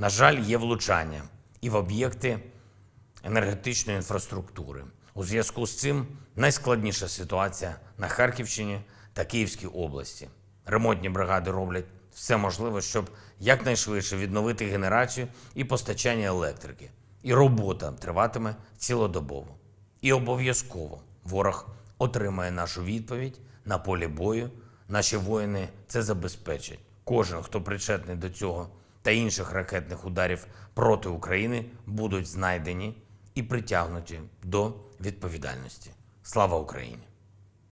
на жаль, є влучання і в об'єкти енергетичної інфраструктури. У зв'язку з цим найскладніша ситуація на Харківщині та Київській області. Ремонтні бригади роблять все можливе, щоб якнайшвидше відновити генерацію і постачання електрики. І робота триватиме цілодобово. І обов'язково ворог отримає нашу відповідь на полі бою. Наші воїни це забезпечать. Кожен, хто причетний до цього та інших ракетних ударів проти України будуть знайдені і притягнуті до відповідальності. Слава Україні!